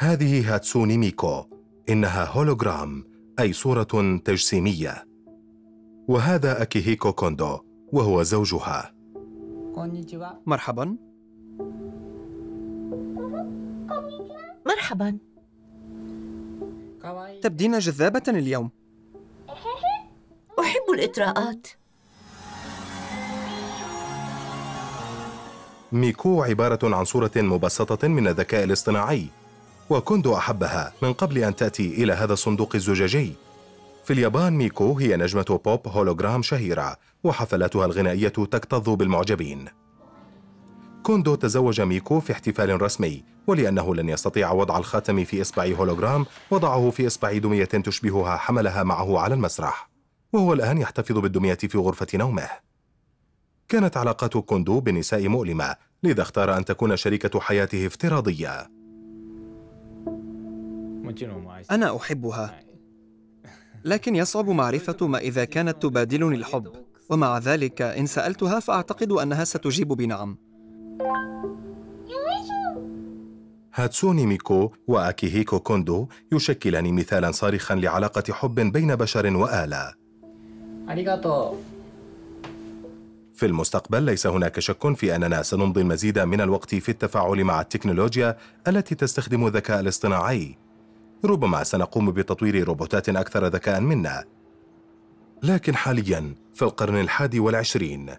هذه هاتسوني ميكو إنها هولوغرام أي صورة تجسيمية وهذا أكيهيكو كوندو وهو زوجها مرحبا مرحبا تبدين جذابة اليوم أحب الإطراءات ميكو عبارة عن صورة مبسطة من الذكاء الاصطناعي وكوندو أحبها من قبل أن تأتي إلى هذا الصندوق الزجاجي في اليابان ميكو هي نجمة بوب هولوغرام شهيرة وحفلاتها الغنائية تكتظ بالمعجبين كوندو تزوج ميكو في احتفال رسمي ولأنه لن يستطيع وضع الخاتم في إصبع هولوغرام وضعه في إصبع دمية تشبهها حملها معه على المسرح وهو الآن يحتفظ بالدمية في غرفة نومه كانت علاقات كوندو بالنساء مؤلمة لذا اختار أن تكون شريكة حياته افتراضية أنا أحبها لكن يصعب معرفة ما إذا كانت تبادلني الحب ومع ذلك إن سألتها فأعتقد أنها ستجيب بنعم هاتسوني ميكو وأكيهيكو كوندو يشكلان مثالا صارخا لعلاقة حب بين بشر وآلة في المستقبل ليس هناك شك في أننا سنمضي المزيد من الوقت في التفاعل مع التكنولوجيا التي تستخدم الذكاء الاصطناعي ربما سنقوم بتطوير روبوتات أكثر ذكاء منا لكن حاليا في القرن الحادي والعشرين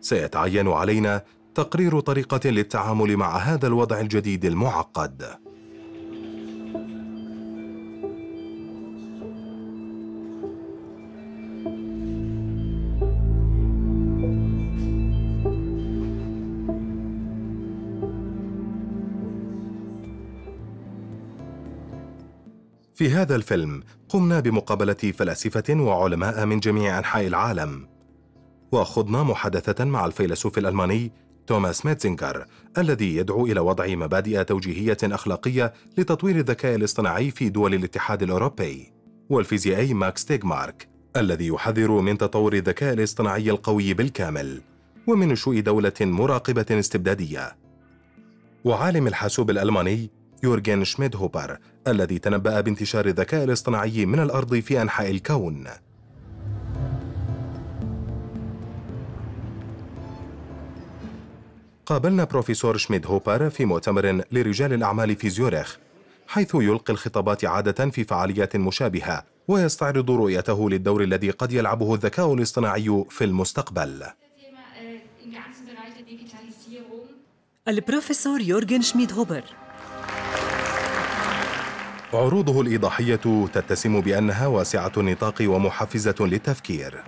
سيتعين علينا تقرير طريقة للتعامل مع هذا الوضع الجديد المعقد في هذا الفيلم قمنا بمقابلة فلاسفة وعلماء من جميع أنحاء العالم وخضنا محادثة مع الفيلسوف الألماني توماس ميتزنجر الذي يدعو إلى وضع مبادئ توجيهية أخلاقية لتطوير الذكاء الاصطناعي في دول الاتحاد الأوروبي والفيزيائي ماكس تيغمارك الذي يحذر من تطور الذكاء الاصطناعي القوي بالكامل ومن نشوء دولة مراقبة استبدادية وعالم الحاسوب الألماني يورجن شميدهوبر الذي تنبأ بانتشار الذكاء الاصطناعي من الأرض في أنحاء الكون قابلنا بروفيسور شميد هوبر في مؤتمر لرجال الأعمال في زيوريخ، حيث يلقي الخطابات عادة في فعاليات مشابهة ويستعرض رؤيته للدور الذي قد يلعبه الذكاء الاصطناعي في المستقبل البروفيسور يورجن شميد هوبر عروضه الإيضاحية تتسم بأنها واسعة النطاق ومحفزة للتفكير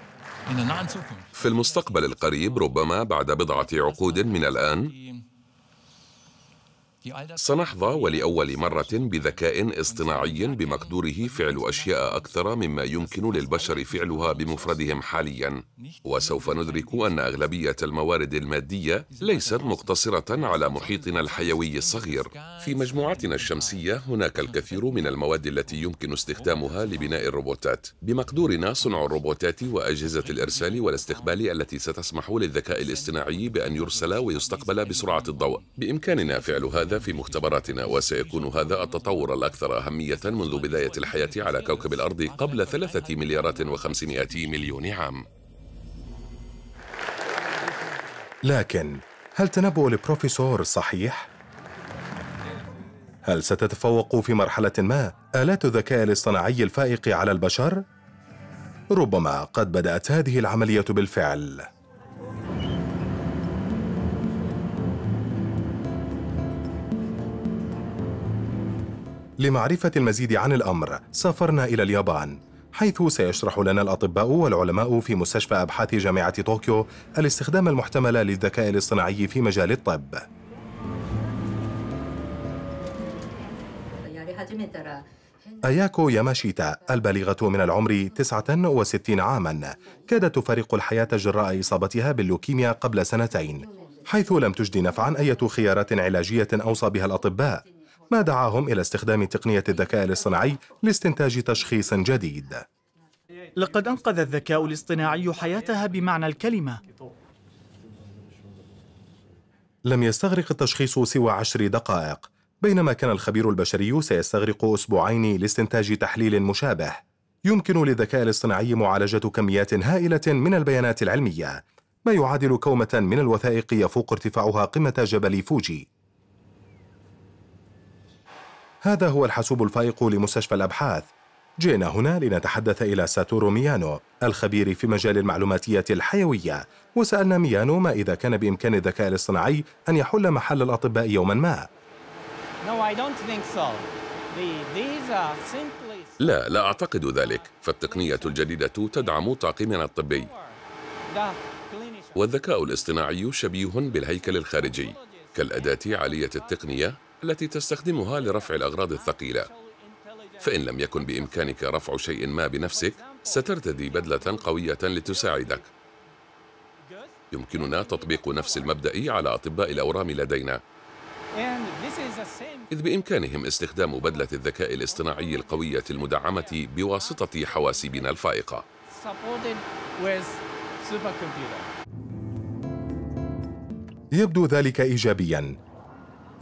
في المستقبل القريب ربما بعد بضعة عقود من الآن سنحظى ولأول مرة بذكاء اصطناعي بمقدوره فعل أشياء أكثر مما يمكن للبشر فعلها بمفردهم حاليا وسوف ندرك أن أغلبية الموارد المادية ليست مقتصرة على محيطنا الحيوي الصغير في مجموعتنا الشمسية هناك الكثير من المواد التي يمكن استخدامها لبناء الروبوتات بمقدورنا صنع الروبوتات وأجهزة الإرسال والاستقبال التي ستسمح للذكاء الاصطناعي بأن يرسل ويستقبل بسرعة الضوء بإمكاننا فعل هذا في مختبراتنا وسيكون هذا التطور الأكثر أهمية منذ بداية الحياة على كوكب الأرض قبل ثلاثة مليارات وخمسمائة مليون عام لكن هل تنبؤ البروفيسور صحيح؟ هل ستتفوق في مرحلة ما آلات الذكاء الاصطناعي الفائق على البشر؟ ربما قد بدأت هذه العملية بالفعل لمعرفة المزيد عن الأمر سافرنا إلى اليابان حيث سيشرح لنا الأطباء والعلماء في مستشفى أبحاث جامعة طوكيو الاستخدام المحتمل للذكاء الاصطناعي في مجال الطب أياكو ياماشيتا البالغة من العمر 69 عاماً كادت تفارق الحياة جراء إصابتها باللوكيميا قبل سنتين حيث لم تجد نفعاً أي خيارات علاجية أوصى بها الأطباء ما دعاهم إلى استخدام تقنية الذكاء الاصطناعي لاستنتاج تشخيص جديد لقد أنقذ الذكاء الاصطناعي حياتها بمعنى الكلمة لم يستغرق التشخيص سوى عشر دقائق بينما كان الخبير البشري سيستغرق أسبوعين لاستنتاج تحليل مشابه يمكن للذكاء الاصطناعي معالجة كميات هائلة من البيانات العلمية ما يعادل كومة من الوثائق يفوق ارتفاعها قمة جبل فوجي هذا هو الحاسوب الفائق لمستشفى الأبحاث جئنا هنا لنتحدث إلى ساتورو ميانو الخبير في مجال المعلوماتية الحيوية وسألنا ميانو ما إذا كان بإمكان الذكاء الاصطناعي أن يحل محل الأطباء يوما ما لا لا أعتقد ذلك فالتقنية الجديدة تدعم طاقمنا الطبي والذكاء الاصطناعي شبيه بالهيكل الخارجي كالأداة عالية التقنية التي تستخدمها لرفع الأغراض الثقيلة فإن لم يكن بإمكانك رفع شيء ما بنفسك سترتدي بدلة قوية لتساعدك يمكننا تطبيق نفس المبدأ على أطباء الأورام لدينا إذ بإمكانهم استخدام بدلة الذكاء الاصطناعي القوية المدعمة بواسطة حواسيبنا الفائقة يبدو ذلك إيجابياً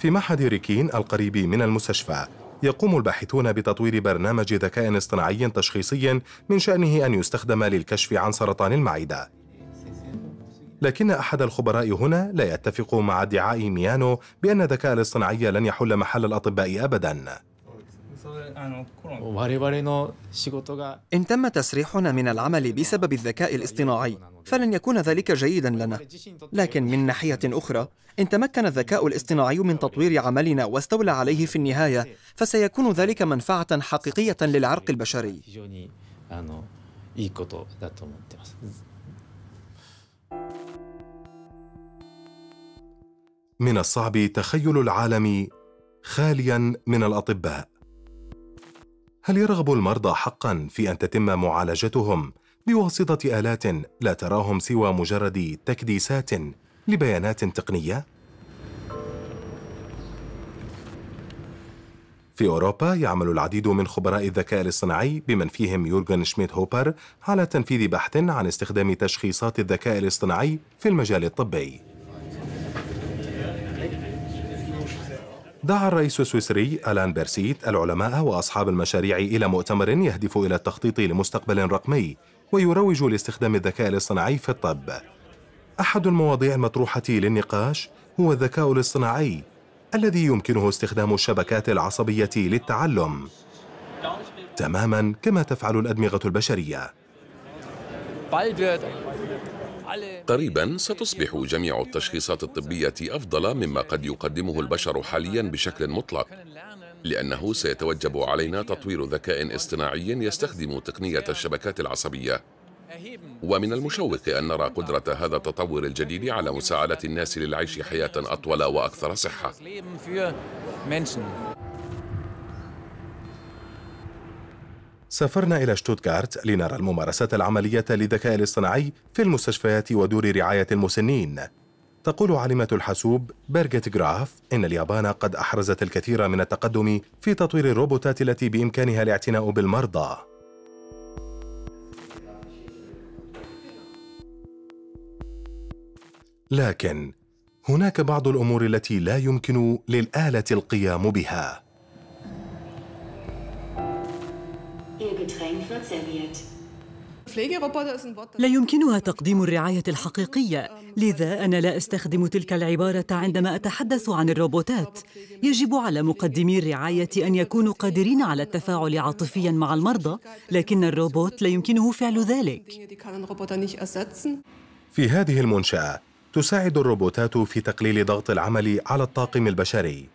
في معهد ريكين القريب من المستشفى يقوم الباحثون بتطوير برنامج ذكاء اصطناعي تشخيصي من شأنه أن يستخدم للكشف عن سرطان المعدة لكن أحد الخبراء هنا لا يتفق مع ادعاء ميانو بأن الذكاء الاصطناعي لن يحل محل الأطباء أبداً إن تم تسريحنا من العمل بسبب الذكاء الاصطناعي فلن يكون ذلك جيدا لنا لكن من ناحية أخرى إن تمكن الذكاء الاصطناعي من تطوير عملنا واستولى عليه في النهاية فسيكون ذلك منفعة حقيقية للعرق البشري يعني، آه، من الصعب تخيل العالم خاليا من الأطباء هل يرغب المرضى حقا في ان تتم معالجتهم بواسطه الات لا تراهم سوى مجرد تكديسات لبيانات تقنيه في أوروبا يعمل العديد من خبراء الذكاء الاصطناعي بمن فيهم يورغن شميت هوبر على تنفيذ بحث عن استخدام تشخيصات الذكاء الاصطناعي في المجال الطبي دعا الرئيس السويسري ألان بيرسيت العلماء وأصحاب المشاريع إلى مؤتمر يهدف إلى التخطيط لمستقبل رقمي ويروج لاستخدام الذكاء الاصطناعي في الطب. أحد المواضيع المطروحة للنقاش هو الذكاء الاصطناعي الذي يمكنه استخدام الشبكات العصبية للتعلم تماما كما تفعل الأدمغة البشرية. قريبا ستصبح جميع التشخيصات الطبية أفضل مما قد يقدمه البشر حاليا بشكل مطلق لأنه سيتوجب علينا تطوير ذكاء اصطناعي يستخدم تقنية الشبكات العصبية ومن المشوق أن نرى قدرة هذا التطور الجديد على مساعدة الناس للعيش حياة أطول وأكثر صحة سافرنا إلى شتوتغارت لنرى الممارسات العملية للذكاء الاصطناعي في المستشفيات ودور رعاية المسنين. تقول عالمة الحاسوب بيرجيت جراف إن اليابان قد أحرزت الكثير من التقدم في تطوير الروبوتات التي بإمكانها الاعتناء بالمرضى. لكن هناك بعض الأمور التي لا يمكن للآلة القيام بها. لا يمكنها تقديم الرعاية الحقيقية، لذا أنا لا أستخدم تلك العبارة عندما أتحدث عن الروبوتات. يجب على مقدمي الرعاية أن يكونوا قادرين على التفاعل عاطفيا مع المرضى، لكن الروبوت لا يمكنه فعل ذلك. في هذه المنشأة، تساعد الروبوتات في تقليل ضغط العمل على الطاقم البشري.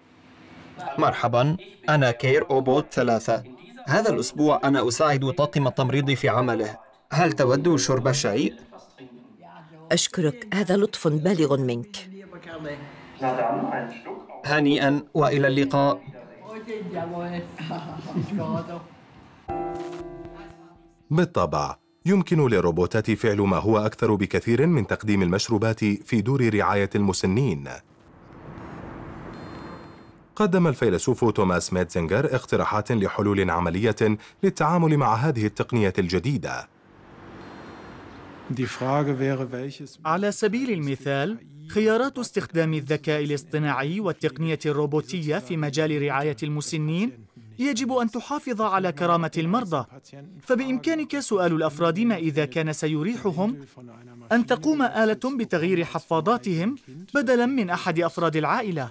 مرحبا، أنا كير أوبوت ثلاثة. هذا الأسبوع أنا أساعد طاقم التمريض في عمله هل تود شرب شيء؟ أشكرك هذا لطف بالغ منك هنيئا وإلى اللقاء بالطبع يمكن للروبوتات فعل ما هو أكثر بكثير من تقديم المشروبات في دور رعاية المسنين قدم الفيلسوف توماس ميتزنجر اقتراحات لحلول عملية للتعامل مع هذه التقنية الجديدة على سبيل المثال خيارات استخدام الذكاء الاصطناعي والتقنية الروبوتية في مجال رعاية المسنين يجب أن تحافظ على كرامة المرضى فبإمكانك سؤال الأفراد ما إذا كان سيريحهم أن تقوم آلة بتغيير حفاضاتهم بدلا من أحد أفراد العائلة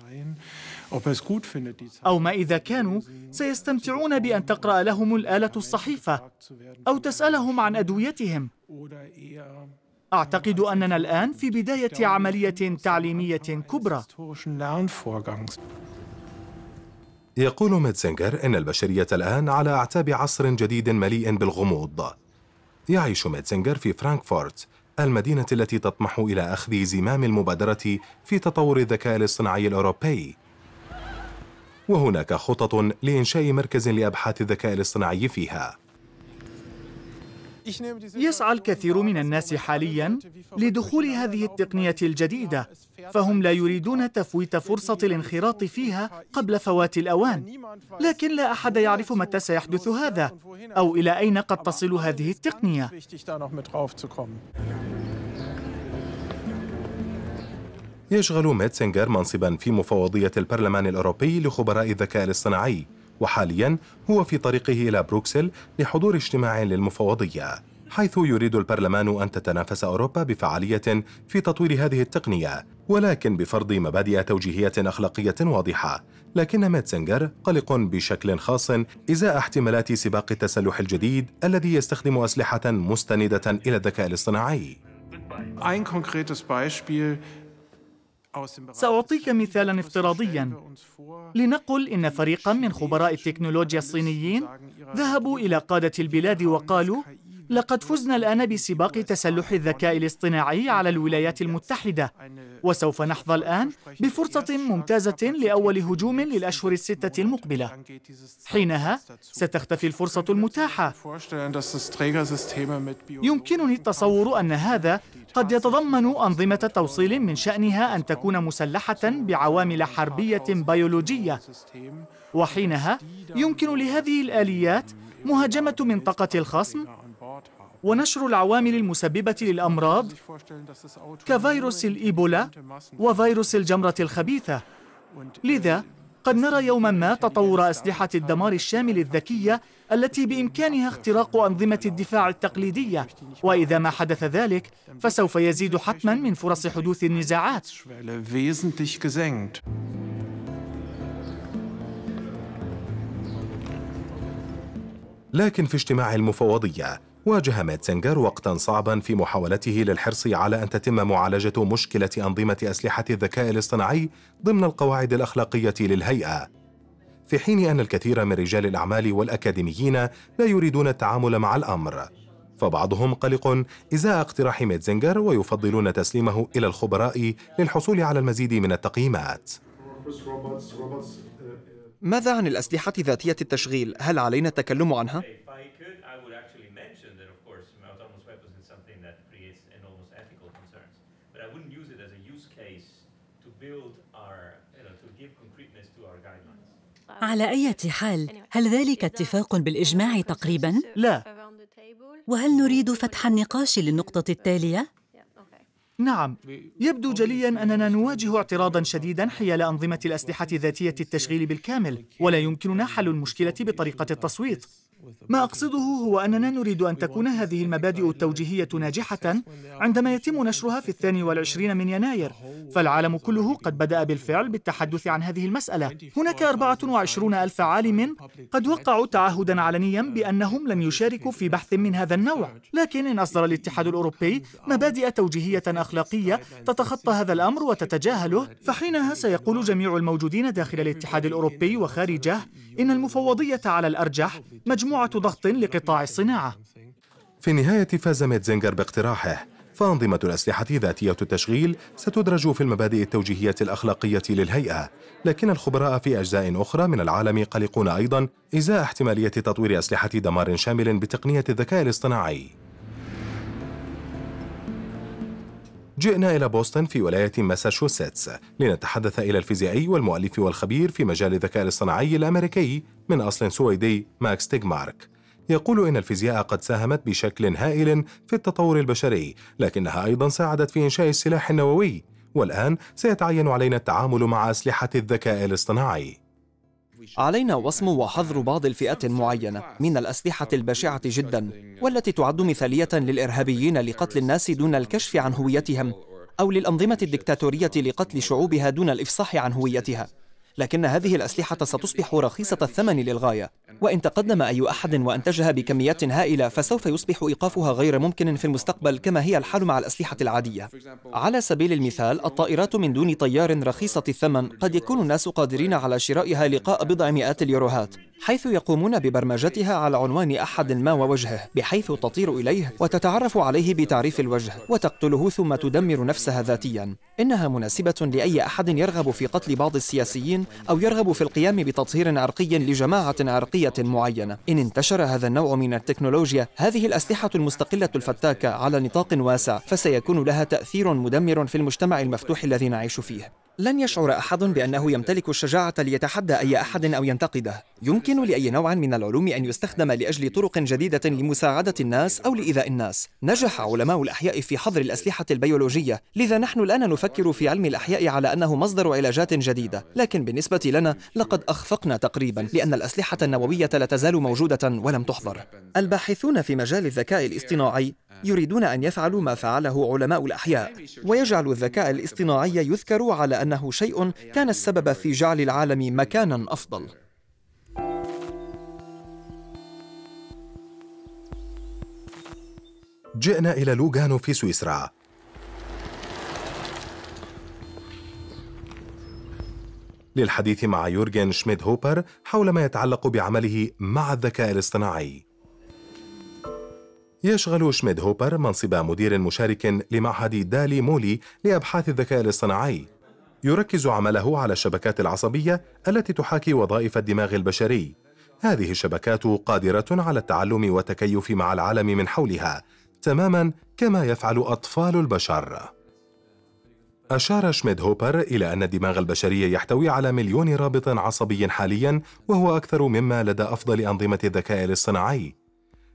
أو ما إذا كانوا سيستمتعون بأن تقرأ لهم الآلة الصحيفة أو تسألهم عن أدويتهم أعتقد أننا الآن في بداية عملية تعليمية كبرى يقول ميتزنجر إن البشرية الآن على أعتاب عصر جديد مليء بالغموض يعيش ميتزنجر في فرانكفورت المدينة التي تطمح إلى أخذ زمام المبادرة في تطور الذكاء الاصطناعي الأوروبي وهناك خطط لإنشاء مركز لأبحاث الذكاء الاصطناعي فيها يسعى الكثير من الناس حاليا لدخول هذه التقنية الجديدة فهم لا يريدون تفويت فرصة الانخراط فيها قبل فوات الأوان لكن لا أحد يعرف متى سيحدث هذا أو إلى أين قد تصل هذه التقنية يشغل ميتسنجر منصبا في مفوضية البرلمان الأوروبي لخبراء الذكاء الاصطناعي وحاليا هو في طريقه إلى بروكسل لحضور اجتماع للمفوضية حيث يريد البرلمان أن تتنافس أوروبا بفعالية في تطوير هذه التقنية ولكن بفرض مبادئ توجيهية أخلاقية واضحة لكن ماتسنجر قلق بشكل خاص إزاء احتمالات سباق التسلح الجديد الذي يستخدم أسلحة مستندة إلى الذكاء الاصطناعي Ein konkretes Beispiel سأعطيك مثالا افتراضيا لنقل إن فريقا من خبراء التكنولوجيا الصينيين ذهبوا إلى قادة البلاد وقالوا لقد فزنا الآن بسباق تسلح الذكاء الاصطناعي على الولايات المتحدة وسوف نحظى الآن بفرصة ممتازة لأول هجوم للأشهر الستة المقبلة حينها ستختفي الفرصة المتاحة يمكنني التصور أن هذا قد يتضمن أنظمة توصيل من شأنها أن تكون مسلحة بعوامل حربية بيولوجية وحينها يمكن لهذه الآليات مهاجمة منطقة الخصم ونشر العوامل المسببة للأمراض كفيروس الإيبولا وفيروس الجمرة الخبيثة لذا قد نرى يوما ما تطور أسلحة الدمار الشامل الذكية التي بإمكانها اختراق أنظمة الدفاع التقليدية وإذا ما حدث ذلك فسوف يزيد حتما من فرص حدوث النزاعات لكن في اجتماع المفوضية واجه ميتسنجر وقتا صعبا في محاولته للحرص على أن تتم معالجة مشكلة أنظمة أسلحة الذكاء الاصطناعي ضمن القواعد الأخلاقية للهيئة في حين أن الكثير من رجال الأعمال والأكاديميين لا يريدون التعامل مع الأمر فبعضهم قلق إزاء اقتراح ميتزنجر ويفضلون تسليمه إلى الخبراء للحصول على المزيد من التقييمات ماذا عن الأسلحة ذاتية التشغيل؟ هل علينا التكلم عنها؟ على أي حال هل ذلك اتفاق بالإجماع تقريبا؟ لا وهل نريد فتح النقاش للنقطة التالية؟ نعم يبدو جليا أننا نواجه اعتراضا شديدا حيال أنظمة الأسلحة ذاتية التشغيل بالكامل ولا يمكننا حل المشكلة بطريقة التصويت ما أقصده هو أننا نريد أن تكون هذه المبادئ التوجيهية ناجحة عندما يتم نشرها في الثاني والعشرين من يناير فالعالم كله قد بدأ بالفعل بالتحدث عن هذه المسألة هناك وعشرون ألف عالم قد وقعوا تعهدا علنيا بأنهم لن يشاركوا في بحث من هذا النوع لكن إن أصدر الاتحاد الأوروبي مبادئ توجيهية أخلاقية تتخطى هذا الأمر وتتجاهله فحينها سيقول جميع الموجودين داخل الاتحاد الأوروبي وخارجه إن المفوضية على الأرجح مجموعة ضغط لقطاع الصناعة في النهاية فاز ميتزنجر باقتراحه فأنظمة الأسلحة ذاتية التشغيل ستدرج في المبادئ التوجيهية الأخلاقية للهيئة لكن الخبراء في أجزاء أخرى من العالم قلقون أيضا إزاء احتمالية تطوير أسلحة دمار شامل بتقنية الذكاء الاصطناعي جئنا إلى بوسطن في ولاية ماساتشوستس لنتحدث إلى الفيزيائي والمؤلف والخبير في مجال الذكاء الاصطناعي الأمريكي من أصل سويدي ماكس تيغمارك يقول إن الفيزياء قد ساهمت بشكل هائل في التطور البشري لكنها أيضا ساعدت في إنشاء السلاح النووي والآن سيتعين علينا التعامل مع أسلحة الذكاء الاصطناعي علينا وصم وحظر بعض الفئات المعينة من الأسلحة البشعة جدا والتي تعد مثالية للإرهابيين لقتل الناس دون الكشف عن هويتهم أو للأنظمة الدكتاتورية لقتل شعوبها دون الإفصاح عن هويتها لكن هذه الأسلحة ستصبح رخيصة الثمن للغاية وإن تقدم أي أحد وأنتجها بكميات هائلة فسوف يصبح إيقافها غير ممكن في المستقبل كما هي الحال مع الأسلحة العادية على سبيل المثال الطائرات من دون طيار رخيصة الثمن قد يكون الناس قادرين على شرائها لقاء بضع مئات اليوروهات حيث يقومون ببرمجتها على عنوان أحد ما ووجهه بحيث تطير إليه وتتعرف عليه بتعريف الوجه وتقتله ثم تدمر نفسها ذاتيا إنها مناسبة لأي أحد يرغب في قتل بعض السياسيين أو يرغب في القيام بتطهير عرقي لجماعة عرقية معينة إن انتشر هذا النوع من التكنولوجيا هذه الأسلحة المستقلة الفتاكة على نطاق واسع فسيكون لها تأثير مدمر في المجتمع المفتوح الذي نعيش فيه لن يشعر أحد بأنه يمتلك الشجاعة ليتحدى أي أحد أو ينتقده يمكن لأي نوع من العلوم أن يستخدم لأجل طرق جديدة لمساعدة الناس أو لإيذاء الناس نجح علماء الأحياء في حظر الأسلحة البيولوجية لذا نحن الآن نفكر في علم الأحياء على أنه مصدر علاجات جديدة لكن بالنسبة لنا لقد أخفقنا تقريبا لأن الأسلحة النووية لا تزال موجودة ولم تحظر الباحثون في مجال الذكاء الاصطناعي يريدون أن يفعلوا ما فعله علماء الأحياء ويجعل الذكاء الاصطناعي يذكر على أنه شيء كان السبب في جعل العالم مكانا أفضل جئنا إلى لوغانو في سويسرا للحديث مع يورجن شميد هوبر حول ما يتعلق بعمله مع الذكاء الاصطناعي يشغل شميد هوبر منصب مدير مشارك لمعهد دالي مولي لأبحاث الذكاء الاصطناعي يركز عمله على الشبكات العصبية التي تحاكي وظائف الدماغ البشري. هذه الشبكات قادرة على التعلم والتكيف مع العالم من حولها، تماما كما يفعل أطفال البشر. أشار شميد هوبر إلى أن الدماغ البشري يحتوي على مليون رابط عصبي حاليا وهو أكثر مما لدى أفضل أنظمة الذكاء الاصطناعي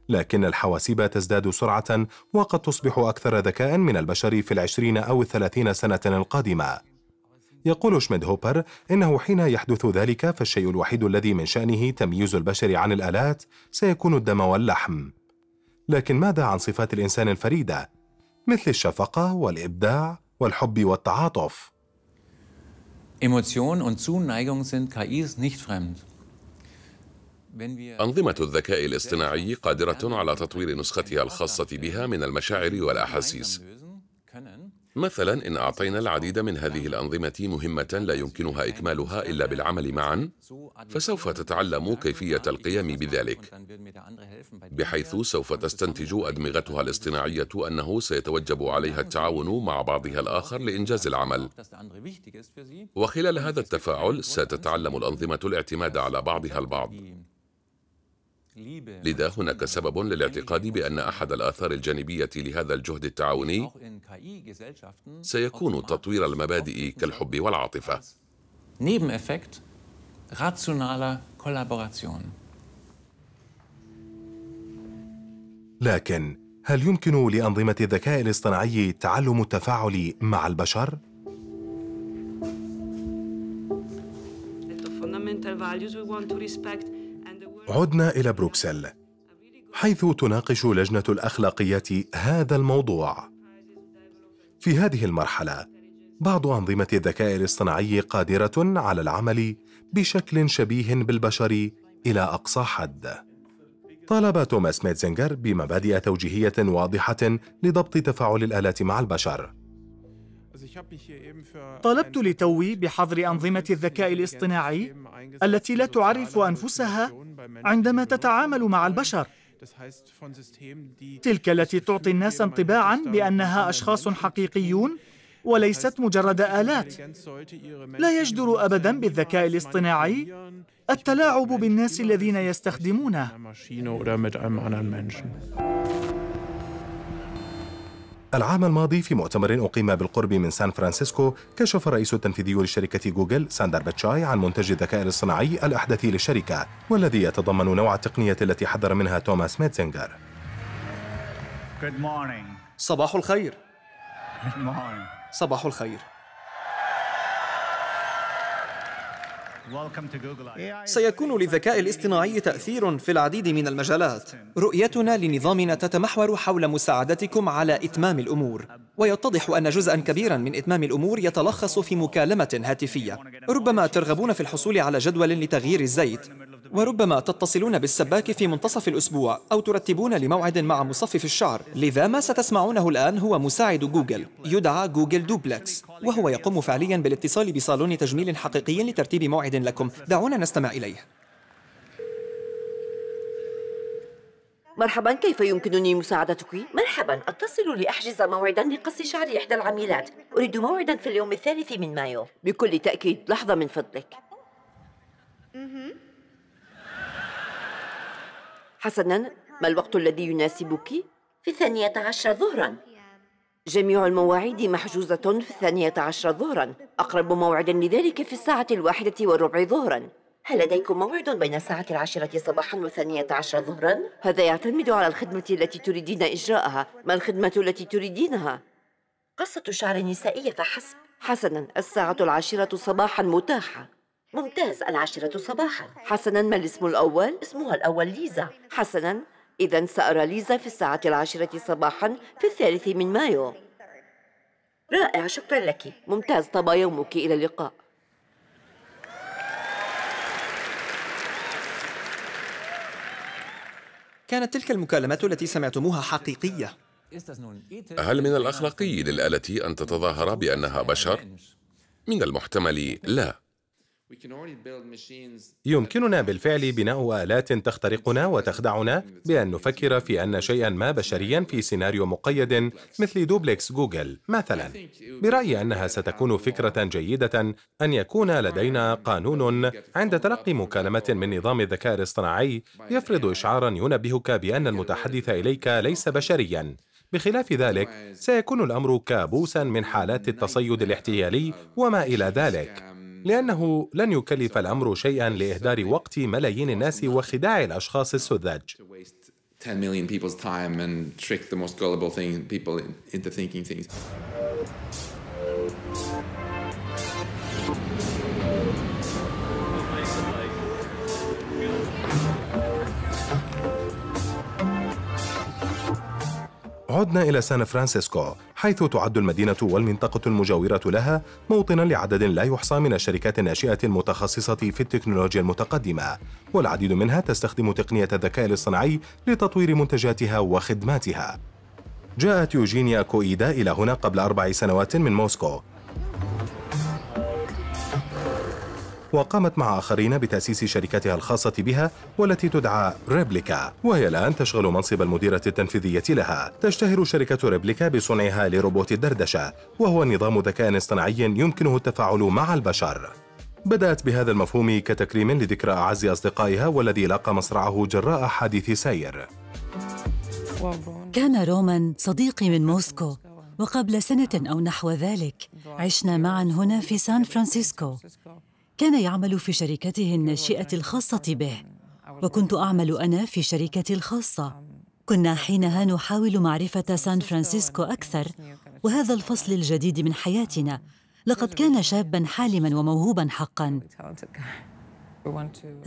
لكن الحواسيب تزداد سرعة وقد تصبح أكثر ذكاء من البشر في العشرين أو الثلاثين سنة القادمة يقول شميد هوبر إنه حين يحدث ذلك فالشيء الوحيد الذي من شأنه تمييز البشر عن الآلات سيكون الدم واللحم لكن ماذا عن صفات الإنسان الفريدة مثل الشفقة والإبداع والحب والتعاطف؟ und Zuneigung sind KIs nicht fremd. أنظمة الذكاء الاصطناعي قادرة على تطوير نسختها الخاصة بها من المشاعر والأحاسيس. مثلا إن أعطينا العديد من هذه الأنظمة مهمة لا يمكنها إكمالها إلا بالعمل معا فسوف تتعلم كيفية القيام بذلك بحيث سوف تستنتج أدمغتها الاصطناعية أنه سيتوجب عليها التعاون مع بعضها الآخر لإنجاز العمل وخلال هذا التفاعل ستتعلم الأنظمة الاعتماد على بعضها البعض لذا هناك سبب للاعتقاد بأن أحد الآثار الجانبية لهذا الجهد التعاوني سيكون تطوير المبادئ كالحب والعاطفة. لكن هل يمكن لأنظمة الذكاء الاصطناعي تعلم التفاعل مع البشر؟ values we want to respect عدنا إلى بروكسل حيث تناقش لجنة الأخلاقيات هذا الموضوع في هذه المرحلة بعض أنظمة الذكاء الاصطناعي قادرة على العمل بشكل شبيه بالبشر إلى أقصى حد طالب توماس ميتزنجر بمبادئ توجيهية واضحة لضبط تفاعل الآلات مع البشر طلبت لتوي بحظر أنظمة الذكاء الاصطناعي التي لا تعرف أنفسها عندما تتعامل مع البشر تلك التي تعطي الناس انطباعا بانها اشخاص حقيقيون وليست مجرد آلات لا يجدر أبدا بالذكاء الاصطناعي التلاعب بالناس الذين يستخدمونه العام الماضي في مؤتمر أقيم بالقرب من سان فرانسيسكو كشف الرئيس التنفيذي لشركة جوجل ساندر باتشاي عن منتج الذكاء الاصطناعي الأحدث للشركة والذي يتضمن نوع التقنية التي حذر منها توماس ميتزنجر صباح الخير صباح الخير سيكون للذكاء الاصطناعي تأثير في العديد من المجالات رؤيتنا لنظامنا تتمحور حول مساعدتكم على إتمام الأمور ويتضح أن جزءا كبيرا من إتمام الأمور يتلخص في مكالمة هاتفية ربما ترغبون في الحصول على جدول لتغيير الزيت وربما تتصلون بالسباك في منتصف الأسبوع أو ترتبون لموعد مع مصفف الشعر لذا ما ستسمعونه الآن هو مساعد جوجل يدعى جوجل دوبلكس وهو يقوم فعليا بالاتصال بصالون تجميل حقيقي لترتيب موعد لكم دعونا نستمع إليه مرحبا كيف يمكنني مساعدتك؟ مرحبا أتصل لأحجز موعدا لقص شعر إحدى العميلات أريد موعدا في اليوم الثالث من مايو بكل تأكيد لحظة من فضلك حسنا ما الوقت الذي يناسبك؟ في الثانية عشر ظهرا جميع المواعيد محجوزة في الثانية عشر ظهرا أقرب موعد لذلك في الساعة الواحدة والربع ظهرا هل لديكم موعد بين الساعة العاشرة صباحا والثانية عشر ظهرا؟ هذا يعتمد على الخدمة التي تريدين إجراءها ما الخدمة التي تريدينها؟ قصة شعر نسائية فحسب حسنا الساعة العاشرة صباحا متاحة ممتاز العاشرة صباحا حسنا ما الاسم الأول؟ اسمها الأول ليزا حسنا إذا سأرى ليزا في الساعة العاشرة صباحا في الثالث من مايو رائع شكرا لك ممتاز طاب يومك إلى اللقاء كانت تلك المكالمات التي سمعتموها حقيقية هل من الأخلاقي للآلة أن تتظاهر بأنها بشر؟ من المحتمل لا يمكننا بالفعل بناء آلات تخترقنا وتخدعنا بأن نفكر في أن شيئا ما بشريا في سيناريو مقيد مثل دوبلكس جوجل مثلا برأيي أنها ستكون فكرة جيدة أن يكون لدينا قانون عند تلقي مكالمة من نظام الذكاء الاصطناعي يفرض إشعارا ينبهك بأن المتحدث إليك ليس بشريا بخلاف ذلك سيكون الأمر كابوسا من حالات التصيد الاحتيالي وما إلى ذلك لأنه لن يكلف الأمر شيئا لإهدار وقت ملايين الناس وخداع الأشخاص السذاج. عدنا إلى سان فرانسيسكو حيث تعد المدينة والمنطقة المجاورة لها موطنا لعدد لا يحصى من الشركات الناشئة المتخصصة في التكنولوجيا المتقدمة والعديد منها تستخدم تقنية الذكاء الاصطناعي لتطوير منتجاتها وخدماتها جاءت يوجينيا كويدا إلى هنا قبل أربع سنوات من موسكو وقامت مع آخرين بتأسيس شركتها الخاصة بها والتي تدعى ريبليكا وهي الآن تشغل منصب المديرة التنفيذية لها تشتهر شركة ريبليكا بصنعها لروبوت الدردشة وهو نظام ذكاء اصطناعي يمكنه التفاعل مع البشر بدأت بهذا المفهوم كتكريم لذكرى أعز أصدقائها والذي لاقى مصرعه جراء حادث سير كان رومان صديقي من موسكو وقبل سنة أو نحو ذلك عشنا معا هنا في سان فرانسيسكو كان يعمل في شركته الناشئة الخاصة به وكنت أعمل أنا في شركتي الخاصة كنا حينها نحاول معرفة سان فرانسيسكو أكثر وهذا الفصل الجديد من حياتنا لقد كان شابا حالما وموهوبا حقا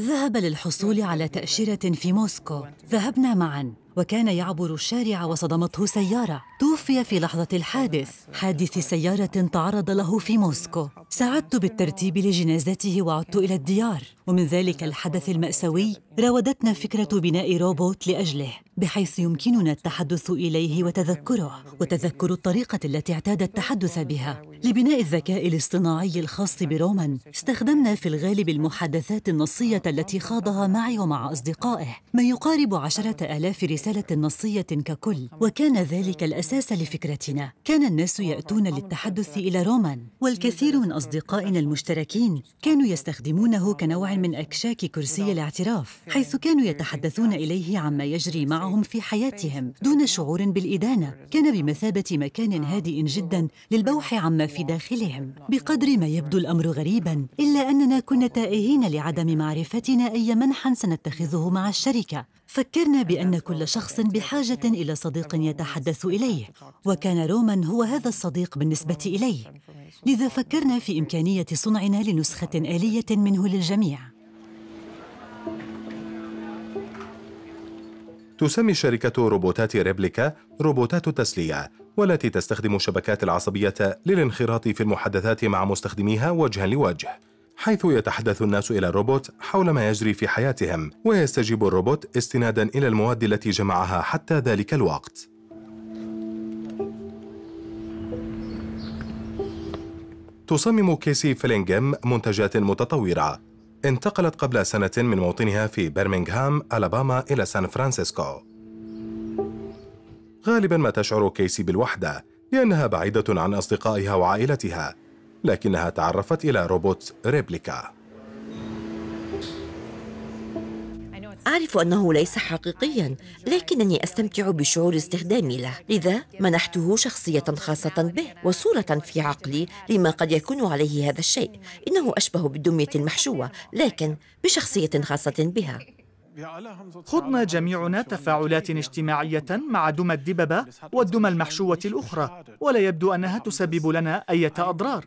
ذهب للحصول على تأشيرة في موسكو ذهبنا معا وكان يعبر الشارع وصدمته سيارة توفي في لحظة الحادث حادث سيارة تعرض له في موسكو ساعدت بالترتيب لجنازته وعدت إلى الديار ومن ذلك الحدث المأساوي راودتنا فكرة بناء روبوت لأجله بحيث يمكننا التحدث إليه وتذكره وتذكر الطريقة التي اعتاد التحدث بها لبناء الذكاء الاصطناعي الخاص برومان استخدمنا في الغالب المحادثات النصية التي خاضها معي ومع أصدقائه ما يقارب عشرة آلاف رسالة نصية ككل وكان ذلك الأساس لفكرتنا كان الناس يأتون للتحدث إلى رومان والكثير من أصدقائنا المشتركين كانوا يستخدمونه كنوع من أكشاك كرسي الاعتراف حيث كانوا يتحدثون إليه عما يجري معه معهم في حياتهم دون شعور بالإدانة كان بمثابة مكان هادئ جدا للبوح عما في داخلهم بقدر ما يبدو الأمر غريبا إلا أننا كنا تائهين لعدم معرفتنا أي منحا سنتخذه مع الشركة فكرنا بأن كل شخص بحاجة إلى صديق يتحدث إليه وكان رومان هو هذا الصديق بالنسبة إليه لذا فكرنا في إمكانية صنعنا لنسخة آلية منه للجميع تسمي شركة روبوتات ريبليكا روبوتات التسلية والتي تستخدم الشبكات العصبية للانخراط في المحادثات مع مستخدميها وجها لوجه حيث يتحدث الناس إلى الروبوت حول ما يجري في حياتهم ويستجيب الروبوت استنادا إلى المواد التي جمعها حتى ذلك الوقت تصمم كيسي فلينغم منتجات متطورة انتقلت قبل سنة من موطنها في برمنغهام ألاباما إلى سان فرانسيسكو غالبا ما تشعر كيسي بالوحدة لأنها بعيدة عن أصدقائها وعائلتها لكنها تعرفت إلى روبوت ريبليكا أعرف أنه ليس حقيقيا لكنني أستمتع بشعور استخدامي له لذا منحته شخصية خاصة به وصورة في عقلي لما قد يكون عليه هذا الشيء إنه أشبه بالدمية المحشوة لكن بشخصية خاصة بها خضنا جميعنا تفاعلات اجتماعية مع دمى الدببة والدمى المحشوة الأخرى ولا يبدو أنها تسبب لنا أي أضرار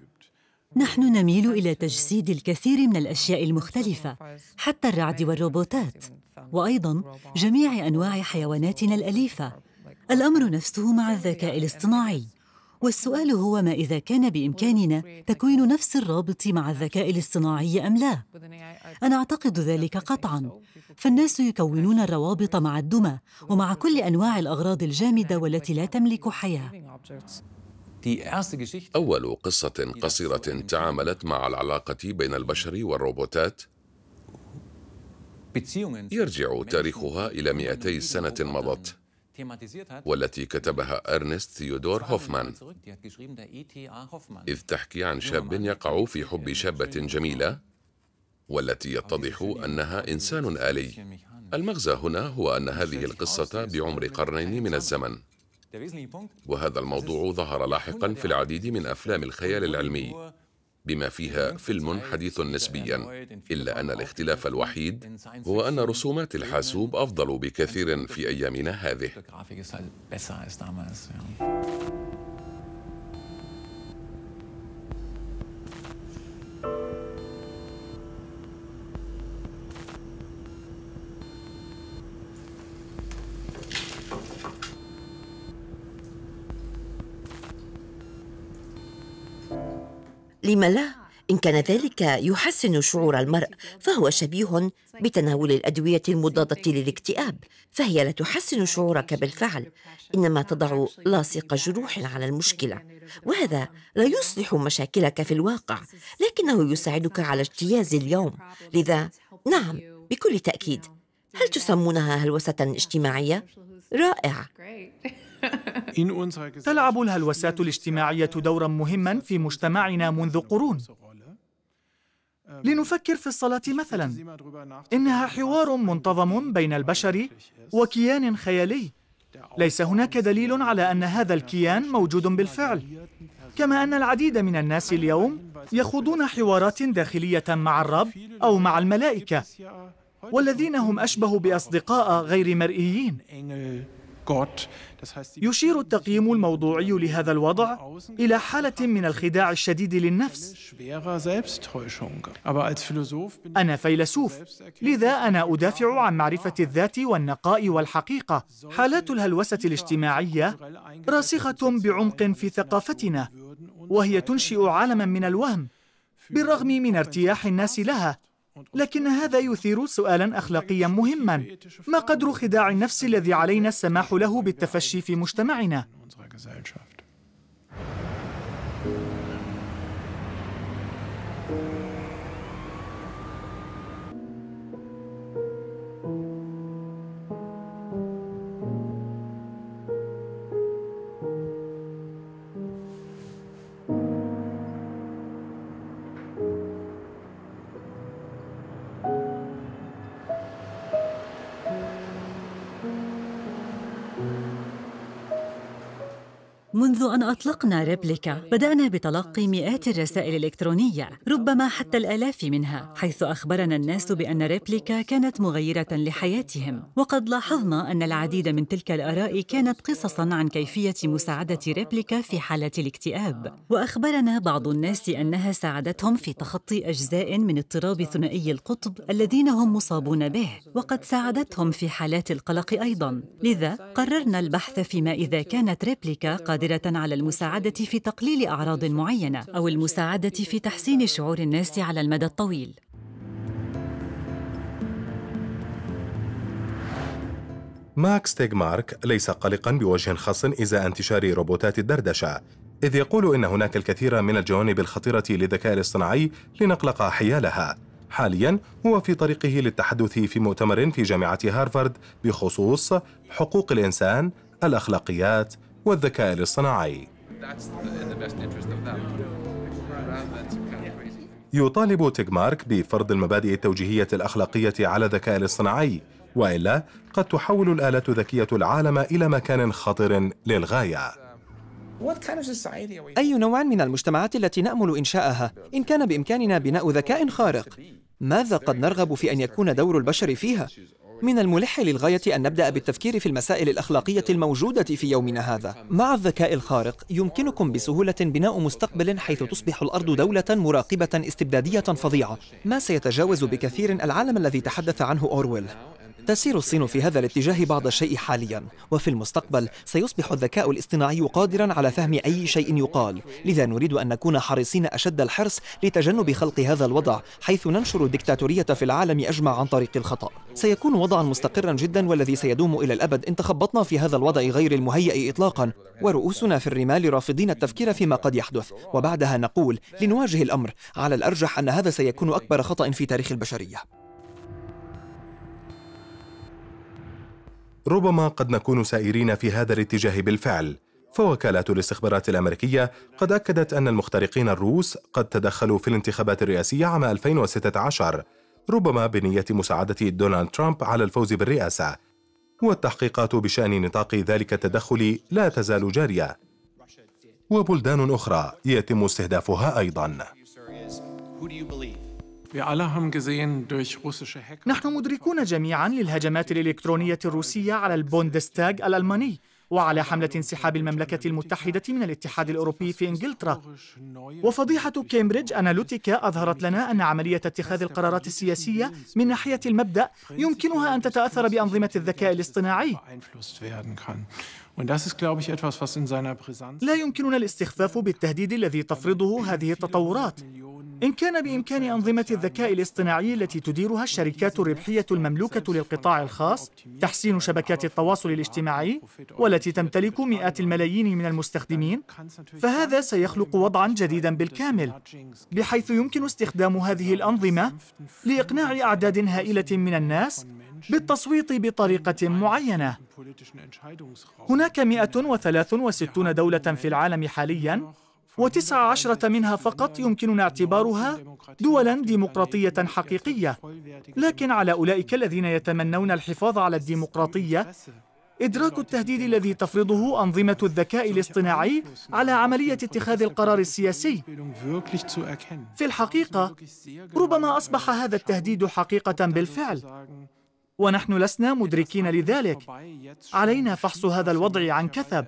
نحن نميل إلى تجسيد الكثير من الأشياء المختلفة حتى الرعد والروبوتات وايضا جميع انواع حيواناتنا الاليفه الامر نفسه مع الذكاء الاصطناعي والسؤال هو ما اذا كان بامكاننا تكوين نفس الرابط مع الذكاء الاصطناعي ام لا انا اعتقد ذلك قطعا فالناس يكونون الروابط مع الدمى ومع كل انواع الاغراض الجامده والتي لا تملك حياه اول قصه قصيره تعاملت مع العلاقه بين البشر والروبوتات يرجع تاريخها إلى 200 سنة مضت والتي كتبها أرنست ثيودور هوفمان إذ تحكي عن شاب يقع في حب شابة جميلة والتي يتضح أنها إنسان آلي المغزى هنا هو أن هذه القصة بعمر قرنين من الزمن وهذا الموضوع ظهر لاحقا في العديد من أفلام الخيال العلمي بما فيها فيلم حديث نسبيا إلا أن الاختلاف الوحيد هو أن رسومات الحاسوب أفضل بكثير في أيامنا هذه لم لا إن كان ذلك يحسن شعور المرء فهو شبيه بتناول الأدوية المضادة للاكتئاب فهي لا تحسن شعورك بالفعل إنما تضع لاصق جروح على المشكلة وهذا لا يصلح مشاكلك في الواقع لكنه يساعدك على اجتياز اليوم لذا نعم بكل تأكيد هل تسمونها هلوسة اجتماعية؟ رائع تلعب الهلوسات الاجتماعية دورا مهما في مجتمعنا منذ قرون لنفكر في الصلاة مثلا إنها حوار منتظم بين البشر وكيان خيالي ليس هناك دليل على أن هذا الكيان موجود بالفعل كما أن العديد من الناس اليوم يخوضون حوارات داخلية مع الرب أو مع الملائكة والذين هم أشبه بأصدقاء غير مرئيين يشير التقييم الموضوعي لهذا الوضع إلى حالة من الخداع الشديد للنفس أنا فيلسوف لذا أنا أدافع عن معرفة الذات والنقاء والحقيقة حالات الهلوسة الاجتماعية راسخة بعمق في ثقافتنا وهي تنشئ عالما من الوهم بالرغم من ارتياح الناس لها لكن هذا يثير سؤالا أخلاقيا مهما ما قدر خداع النفس الذي علينا السماح له بالتفشي في مجتمعنا؟ Thank you. منذ أن أطلقنا ريبليكا بدأنا بتلقي مئات الرسائل الإلكترونية ربما حتى الآلاف منها حيث أخبرنا الناس بأن ريبليكا كانت مغيرة لحياتهم وقد لاحظنا أن العديد من تلك الآراء كانت قصصاً عن كيفية مساعدة ريبليكا في حالة الاكتئاب وأخبرنا بعض الناس أنها ساعدتهم في تخطي أجزاء من اضطراب ثنائي القطب الذين هم مصابون به وقد ساعدتهم في حالات القلق أيضاً لذا قررنا البحث فيما إذا كانت ريبليكا قادرة قادرة على المساعدة في تقليل أعراض معينة أو المساعدة في تحسين شعور الناس على المدى الطويل ماكس تيغمارك ليس قلقا بوجه خاص إزاء انتشار روبوتات الدردشة إذ يقول إن هناك الكثير من الجوانب الخطيرة للذكاء الاصطناعي لنقلق حيالها حاليا هو في طريقه للتحدث في مؤتمر في جامعة هارفارد بخصوص حقوق الإنسان، الأخلاقيات، والذكاء الاصطناعي يطالب تيغمارك بفرض المبادئ التوجيهية الأخلاقية على الذكاء الاصطناعي وإلا قد تحول الآلة الذكية العالم إلى مكان خطر للغاية أي نوع من المجتمعات التي نأمل إنشاءها إن كان بإمكاننا بناء ذكاء خارق ماذا قد نرغب في أن يكون دور البشر فيها؟ من الملح للغاية أن نبدأ بالتفكير في المسائل الأخلاقية الموجودة في يومنا هذا مع الذكاء الخارق يمكنكم بسهولة بناء مستقبل حيث تصبح الأرض دولة مراقبة استبدادية فظيعة ما سيتجاوز بكثير العالم الذي تحدث عنه أورويل تسير الصين في هذا الاتجاه بعض الشيء حاليا وفي المستقبل سيصبح الذكاء الاصطناعي قادرا على فهم أي شيء يقال لذا نريد أن نكون حريصين أشد الحرص لتجنب خلق هذا الوضع حيث ننشر الدكتاتورية في العالم أجمع عن طريق الخطأ سيكون وضعا مستقرا جدا والذي سيدوم إلى الأبد إن تخبطنا في هذا الوضع غير المهيئ إطلاقا ورؤوسنا في الرمال رافضين التفكير فيما قد يحدث وبعدها نقول لنواجه الأمر على الأرجح أن هذا سيكون أكبر خطأ في تاريخ البشرية ربما قد نكون سائرين في هذا الاتجاه بالفعل فوكالات الاستخبارات الأمريكية قد أكدت أن المخترقين الروس قد تدخلوا في الانتخابات الرئاسية عام 2016 ربما بنية مساعدة دونالد ترامب على الفوز بالرئاسة والتحقيقات بشأن نطاق ذلك التدخل لا تزال جارية وبلدان أخرى يتم استهدافها أيضاً نحن مدركون جميعا للهجمات الإلكترونية الروسية على البوندستاغ الألماني وعلى حملة انسحاب المملكة المتحدة من الاتحاد الأوروبي في إنجلترا وفضيحة كامبريدج أنالوتيكا أظهرت لنا أن عملية اتخاذ القرارات السياسية من ناحية المبدأ يمكنها أن تتأثر بأنظمة الذكاء الاصطناعي لا يمكننا الاستخفاف بالتهديد الذي تفرضه هذه التطورات إن كان بإمكان أنظمة الذكاء الاصطناعي التي تديرها الشركات الربحية المملوكة للقطاع الخاص تحسين شبكات التواصل الاجتماعي والتي تمتلك مئات الملايين من المستخدمين فهذا سيخلق وضعا جديدا بالكامل بحيث يمكن استخدام هذه الأنظمة لإقناع أعداد هائلة من الناس بالتصويت بطريقة معينة هناك 163 دولة في العالم حالياً وتسع عشرة منها فقط يمكننا اعتبارها دولا ديمقراطية حقيقية لكن على أولئك الذين يتمنون الحفاظ على الديمقراطية إدراك التهديد الذي تفرضه أنظمة الذكاء الاصطناعي على عملية اتخاذ القرار السياسي. في الحقيقة، ربما أصبح هذا التهديد حقيقة بالفعل، ونحن لسنا مدركين لذلك. علينا فحص هذا الوضع عن كثب.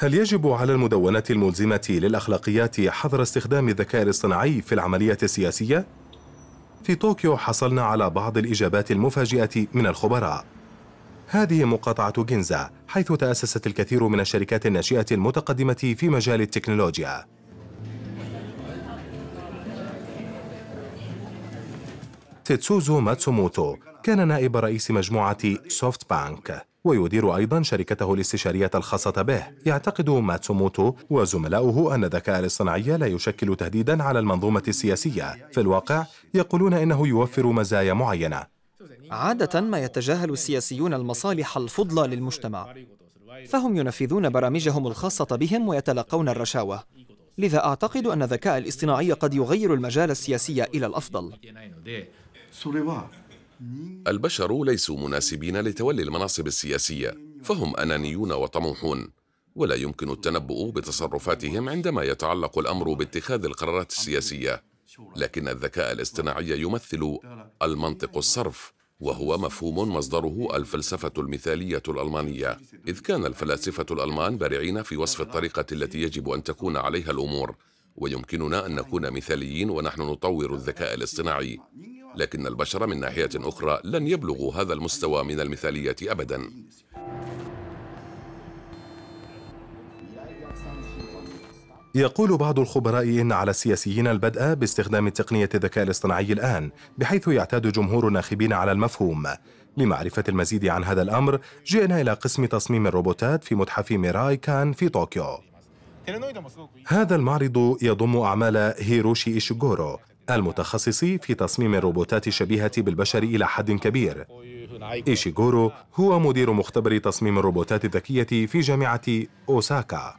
هل يجب على المدونات الملزمة للأخلاقيات حظر استخدام الذكاء الاصطناعي في العملية السياسية؟ في طوكيو حصلنا على بعض الإجابات المفاجئة من الخبراء هذه مقاطعة جنزا، حيث تأسست الكثير من الشركات الناشئة المتقدمة في مجال التكنولوجيا تيتسوزو ماتسوموتو كان نائب رئيس مجموعة سوفت بانك ويدير أيضا شركته الاستشارية الخاصة به يعتقد ماتسوموتو وزملاؤه أن الذكاء الاصطناعي لا يشكل تهديدا على المنظومة السياسية في الواقع يقولون إنه يوفر مزايا معينة عادة ما يتجاهل السياسيون المصالح الفضلى للمجتمع فهم ينفذون برامجهم الخاصة بهم ويتلقون الرشاوى لذا أعتقد أن الذكاء الاصطناعي قد يغير المجال السياسي إلى الأفضل البشر ليسوا مناسبين لتولي المناصب السياسية فهم أنانيون وطموحون ولا يمكن التنبؤ بتصرفاتهم عندما يتعلق الأمر باتخاذ القرارات السياسية لكن الذكاء الاصطناعي يمثل المنطق الصرف وهو مفهوم مصدره الفلسفة المثالية الألمانية إذ كان الفلاسفة الألمان بارعين في وصف الطريقة التي يجب أن تكون عليها الأمور ويمكننا أن نكون مثاليين ونحن نطور الذكاء الاصطناعي لكن البشر من ناحية أخرى لن يبلغوا هذا المستوى من المثالية أبداً يقول بعض الخبراء إن على السياسيين البدء باستخدام تقنية الذكاء الاصطناعي الآن بحيث يعتاد جمهور الناخبين على المفهوم لمعرفة المزيد عن هذا الأمر جئنا إلى قسم تصميم الروبوتات في متحف ميراي كان في طوكيو هذا المعرض يضم أعمال هيروشي إيشيغورو المتخصص في تصميم الروبوتات الشبيهة بالبشر إلى حد كبير إيشيغورو هو مدير مختبر تصميم الروبوتات الذكية في جامعة أوساكا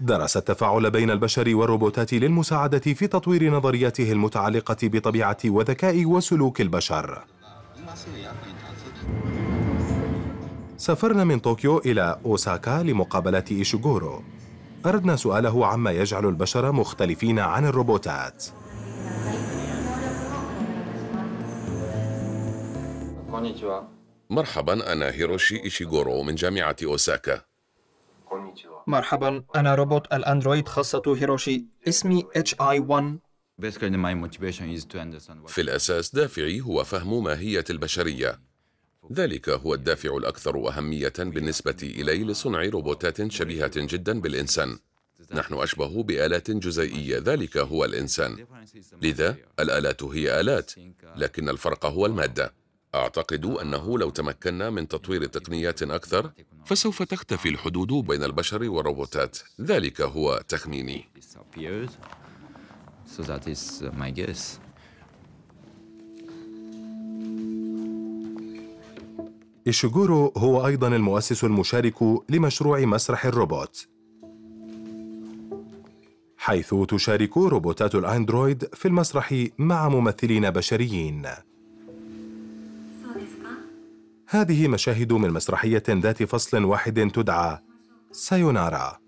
درس التفاعل بين البشر والروبوتات للمساعدة في تطوير نظرياته المتعلقة بطبيعة وذكاء وسلوك البشر سافرنا من طوكيو إلى أوساكا لمقابلة إيشيغورو أردنا سؤاله عما يجعل البشر مختلفين عن الروبوتات مرحبا أنا هيروشي إيشيغورو من جامعة أوساكا مرحبا أنا روبوت الأندرويد خاصة هيروشي اسمي HI1 في الأساس دافعي هو فهم ماهية البشرية ذلك هو الدافع الأكثر أهمية بالنسبة إلي لصنع روبوتات شبيهة جدا بالإنسان نحن أشبه بآلات جزيئية ذلك هو الإنسان لذا الآلات هي آلات لكن الفرق هو المادة أعتقد أنه لو تمكنا من تطوير تقنيات أكثر فسوف تختفي الحدود بين البشر والروبوتات ذلك هو تخميني إيشيغورو هو أيضا المؤسس المشارك لمشروع مسرح الروبوت حيث تشارك روبوتات الأندرويد في المسرح مع ممثلين بشريين هذه مشاهد من مسرحية ذات فصل واحد تدعى سايونارا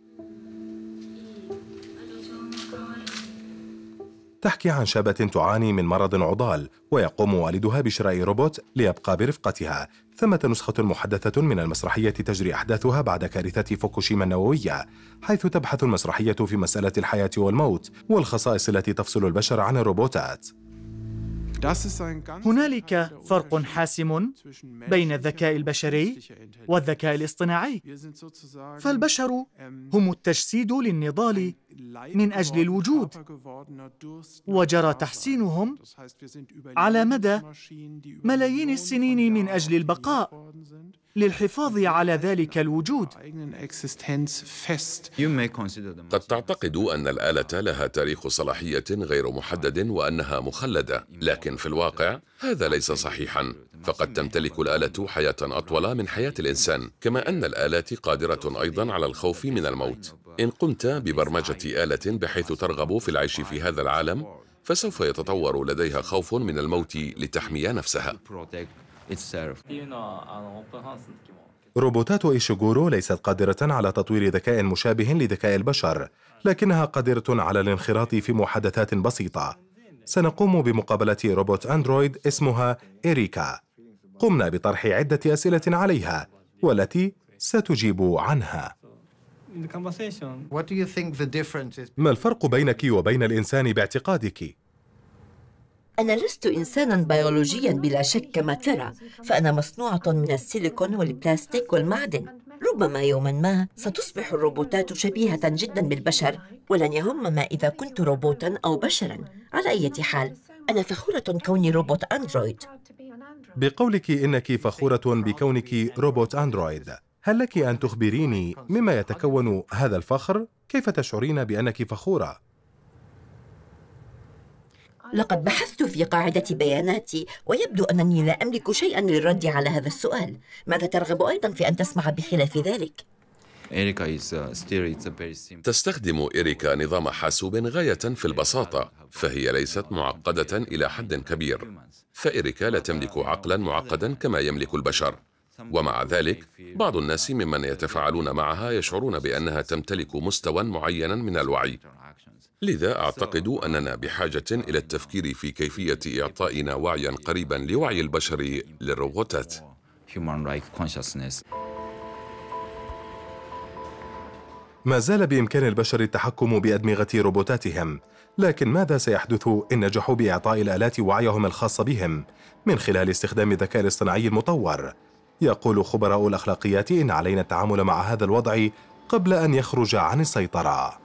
تحكي عن شابة تعاني من مرض عضال ويقوم والدها بشراء روبوت ليبقى برفقتها ثمة نسخة محدثة من المسرحية تجري أحداثها بعد كارثة فوكوشيما النووية حيث تبحث المسرحية في مسألة الحياة والموت والخصائص التي تفصل البشر عن الروبوتات هنالك فرق حاسم بين الذكاء البشري والذكاء الاصطناعي فالبشر هم التجسيد للنضال من أجل الوجود وجرى تحسينهم على مدى ملايين السنين من أجل البقاء للحفاظ على ذلك الوجود قد تعتقد أن الآلة لها تاريخ صلاحية غير محدد وأنها مخلدة لكن في الواقع هذا ليس صحيحا فقد تمتلك الآلة حياة أطول من حياة الإنسان كما أن الآلات قادرة أيضا على الخوف من الموت إن قمت ببرمجة آلة بحيث ترغب في العيش في هذا العالم فسوف يتطور لديها خوف من الموت لتحمي نفسها روبوتات إيشيغورو ليست قادرة على تطوير ذكاء مشابه لذكاء البشر لكنها قادرة على الانخراط في محادثات بسيطة سنقوم بمقابلة روبوت أندرويد اسمها إيريكا قمنا بطرح عدة أسئلة عليها والتي ستجيب عنها ما الفرق بينك وبين الإنسان باعتقادك؟ أنا لست إنسانا بيولوجيا بلا شك كما ترى فأنا مصنوعة من السيليكون والبلاستيك والمعدن ربما يوما ما ستصبح الروبوتات شبيهة جدا بالبشر ولن يهم ما إذا كنت روبوتا أو بشرا على أي حال أنا فخورة كوني روبوت أندرويد بقولك إنك فخورة بكونك روبوت أندرويد هل لك أن تخبريني مما يتكون هذا الفخر؟ كيف تشعرين بأنك فخورة؟ لقد بحثت في قاعدة بياناتي ويبدو أنني لا أملك شيئا للرد على هذا السؤال ماذا ترغب أيضا في أن تسمع بخلاف ذلك؟ uh, تستخدم إريكا نظام حاسوب غاية في البساطة فهي ليست معقدة إلى حد كبير فإريكا لا تملك عقلا معقدا كما يملك البشر ومع ذلك بعض الناس ممن يتفاعلون معها يشعرون بانها تمتلك مستوى معينا من الوعي لذا اعتقد اننا بحاجه الى التفكير في كيفيه اعطائنا وعيا قريبا لوعي البشر للروبوتات ما زال بامكان البشر التحكم بادمغه روبوتاتهم لكن ماذا سيحدث ان نجحوا باعطاء الالات وعيهم الخاص بهم من خلال استخدام الذكاء الاصطناعي المطور يقول خبراء الأخلاقيات إن علينا التعامل مع هذا الوضع قبل أن يخرج عن السيطرة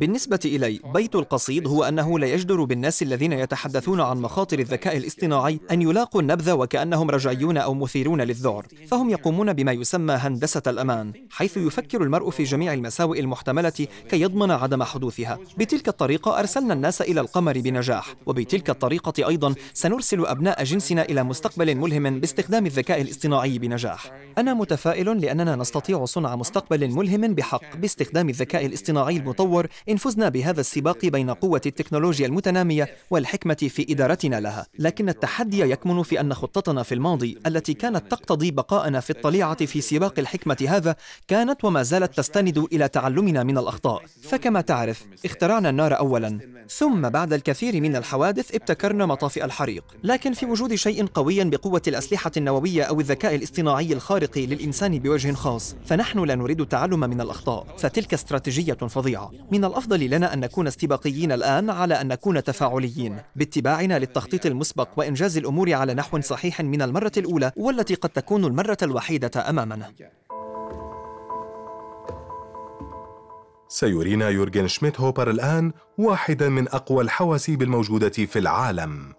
بالنسبة إلي بيت القصيد هو أنه لا يجدر بالناس الذين يتحدثون عن مخاطر الذكاء الاصطناعي أن يلاقوا النبذ وكأنهم رجعيون أو مثيرون للذعر فهم يقومون بما يسمى هندسة الأمان حيث يفكر المرء في جميع المساوئ المحتملة كي يضمن عدم حدوثها بتلك الطريقة أرسلنا الناس إلى القمر بنجاح وبتلك الطريقة أيضا سنرسل أبناء جنسنا إلى مستقبل ملهم باستخدام الذكاء الاصطناعي بنجاح أنا متفائل لأننا نستطيع صنع مستقبل ملهم بحق باستخدام الذكاء الاصطناعي الصناعي المطور إن فزنا بهذا السباق بين قوة التكنولوجيا المتنامية والحكمة في إدارتنا لها لكن التحدي يكمن في أن خطتنا في الماضي التي كانت تقتضي بقاءنا في الطليعة في سباق الحكمة هذا كانت وما زالت تستند إلى تعلمنا من الأخطاء فكما تعرف اخترعنا النار أولا ثم بعد الكثير من الحوادث ابتكرنا مطافئ الحريق لكن في وجود شيء قوي بقوة الأسلحة النووية أو الذكاء الاصطناعي الخارق للإنسان بوجه خاص فنحن لا نريد التعلم من الأخطاء فتلك استراتيجية فظيعة من الأفضل لنا أن نكون استباقيين الآن على أن نكون تفاعليين باتباعنا للتخطيط المسبق وإنجاز الأمور على نحو صحيح من المرة الأولى والتي قد تكون المرة الوحيدة أمامنا سيرينا يورجن شميت هوبر الآن واحدا من أقوى الحواسيب الموجودة في العالم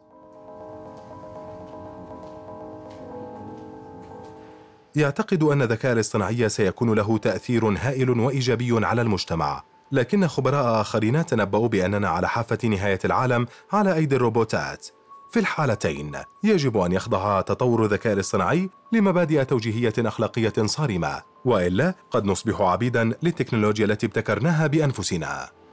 يعتقد أن الذكاء الاصطناعي سيكون له تأثير هائل وإيجابي على المجتمع لكن خبراء آخرين تنبؤوا بأننا على حافة نهاية العالم على أيدي الروبوتات في الحالتين يجب أن يخضع تطور الذكاء الاصطناعي لمبادئ توجيهية أخلاقية صارمة وإلا قد نصبح عبيدا للتكنولوجيا التي ابتكرناها بأنفسنا